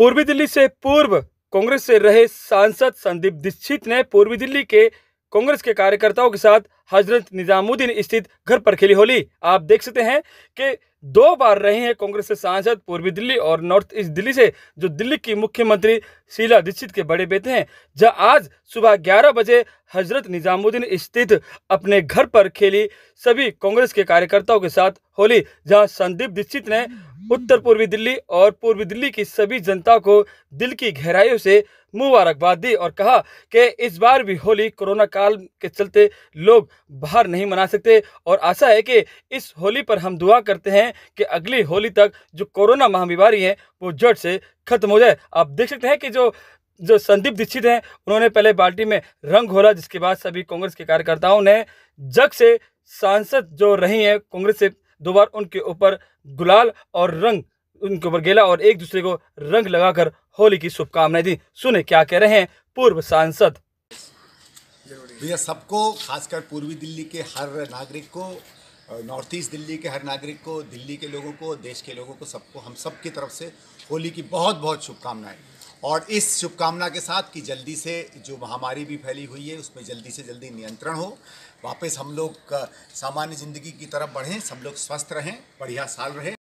पूर्वी दिल्ली से पूर्व कांग्रेस से रहे सांसद संदीप दीक्षित ने पूर्वी दिल्ली के कांग्रेस के कार्यकर्ताओं के साथ हजरत निजामुद्दीन स्थित घर पर खेली होली आप देख सकते हैं कि दो बार रहे हैं कांग्रेस के सांसद पूर्वी दिल्ली और नॉर्थ ईस्ट दिल्ली से जो दिल्ली की मुख्यमंत्री शीला दीक्षित के बड़े बेटे हैं जहां आज सुबह 11 बजे हजरत निजामुद्दीन स्थित अपने घर पर खेली सभी कांग्रेस के कार्यकर्ताओं के साथ होली जहां संदीप दीक्षित ने उत्तर पूर्वी दिल्ली और पूर्वी दिल्ली की सभी जनता को दिल की गहराइयों से मुबारकबाद दी और कहा कि इस बार भी होली कोरोना काल के चलते लोग बाहर नहीं मना सकते और आशा है कि इस होली पर हम दुआ करते हैं हैं कि अगली होली तक जो कोरोना महाबीमारी है वो जट से खत्म हो जाए आप देख सकते हैं कि जो जो संदीप दीक्षित हैं उन्होंने पहले बाल्टी में रंग घोला जिसके बाद सभी कांग्रेस के कार्यकर्ताओं ने जग से सांसद जो रही हैं कांग्रेस से दो बार उनके ऊपर गुलाल और रंग उनके ऊपर गेला और एक दूसरे को रंग लगाकर होली की शुभकामनाएं दी सुने क्या कह रहे हैं पूर्व सांसद भैया सबको खासकर पूर्वी दिल्ली के हर नागरिक को नॉर्थ ईस्ट दिल्ली के हर नागरिक को दिल्ली के लोगों को देश के लोगों को सबको हम सब की तरफ से होली की बहुत बहुत शुभकामनाएं और इस शुभकामना के साथ कि जल्दी से जो महामारी भी फैली हुई है उसमें जल्दी से जल्दी नियंत्रण हो वापस हम लोग सामान्य ज़िंदगी की तरफ बढ़ें सब लोग स्वस्थ रहें बढ़िया साल रहें